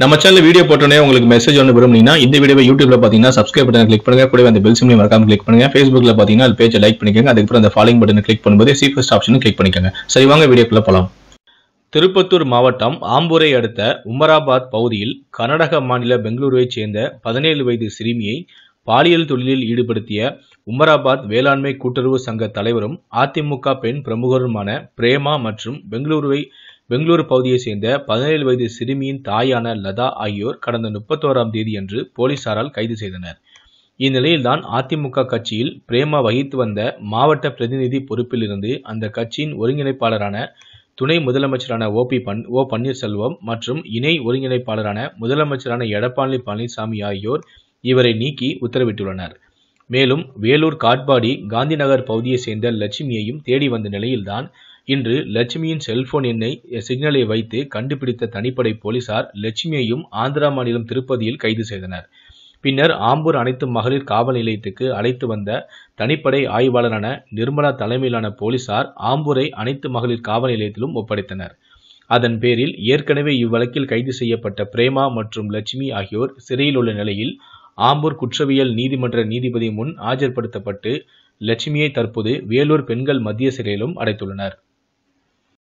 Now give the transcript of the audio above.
நம்ம channel video போட்டோன்னே உங்களுக்கு மெசேஜ் ஒன்று விரும்புனீங்கன்னா இந்த வீடியோ யூடியூப்ல பார்த்தீங்கன்னா சப்ஸ்கிரைப் பட்டன் கிளிக் பண்ணுங்க கூட அந்த பெல் சிம்லையும் மறக்காம கிளிக் பண்ணுங்க ஃபேஸ்புக்ல பார்த்தீங்கன்னா அது பேஜை லைக் பண்ணிக்கோங்க அதுக்கப்புறம் அந்த ஃபாலோ பட்டன் கிளிக் பண்ணும்போது சி ஃபர்ஸ்ட் ஆப்ஷனும் கிளிக் பண்ணிக்கோங்க சரி வாங்க வீடியோக்குள்ள போலாம் திருப்பத்தூர் மாவட்டம் ஆம்பூரை அடுத்த உமராபாத் பகுதியில் கர்நாடக மாநில பெங்களூருவைச் சேர்ந்த பதினேழு வயது சிறுமியை பாலியல் தொழிலில் ஈடுபடுத்திய உமராபாத் வேளாண்மை கூட்டுறவு சங்க தலைவரும் அதிமுக பெண் பிரமுகருமான பிரேமா மற்றும் பெங்களூருவை பெங்களூரு பகுதியைச் சேர்ந்த பதினேழு வயது சிறுமியின் தாயான லதா ஆகியோர் கடந்த முப்பத்தோராம் தேதியன்று போலீசாரால் கைது செய்தனர் இந்நிலையில்தான் அதிமுக கட்சியில் பிரேமா வகித்து வந்த மாவட்ட பிரதிநிதி பொறுப்பிலிருந்து அந்த கட்சியின் ஒருங்கிணைப்பாளரான துணை முதலமைச்சரான ஓ பி பன் ஓ பன்னீர்செல்வம் மற்றும் இணை ஒருங்கிணைப்பாளரான முதலமைச்சரான எடப்பாடி பழனிசாமி ஆகியோர் இவரை நீக்கி உத்தரவிட்டுள்ளனர் மேலும் வேலூர் காட்பாடி காந்திநகர் பகுதியைச் சேர்ந்த லட்சுமியையும் தேடி வந்த நிலையில்தான் இன்று லட்சுமியின் செல்போன் எண்ணை சிக்னலை வைத்து கண்டுபிடித்த தனிப்படை போலீசார் லட்சுமியையும் ஆந்திரா மாநிலம் திருப்பதியில் கைது செய்தனர் பின்னர் ஆம்பூர் அனைத்து மகளிர் காவல் நிலையத்துக்கு அழைத்து வந்த தனிப்படை ஆய்வாளரான நிர்மலா தலைமையிலான போலீசார் ஆம்பூரை அனைத்து மகளிர் காவல் நிலையத்திலும் ஒப்படைத்தனர் அதன் பேரில் ஏற்கனவே இவ்வழக்கில் கைது செய்யப்பட்ட பிரேமா மற்றும் லட்சுமி ஆகியோர் சிறையில் உள்ள நிலையில் ஆம்பூர் குற்றவியல் நீதிமன்ற நீதிபதி முன் ஆஜர்படுத்தப்பட்டு லட்சுமியை தற்போது வேலூர் பெண்கள் மத்திய சிறையிலும் அடைத்துள்ளனர்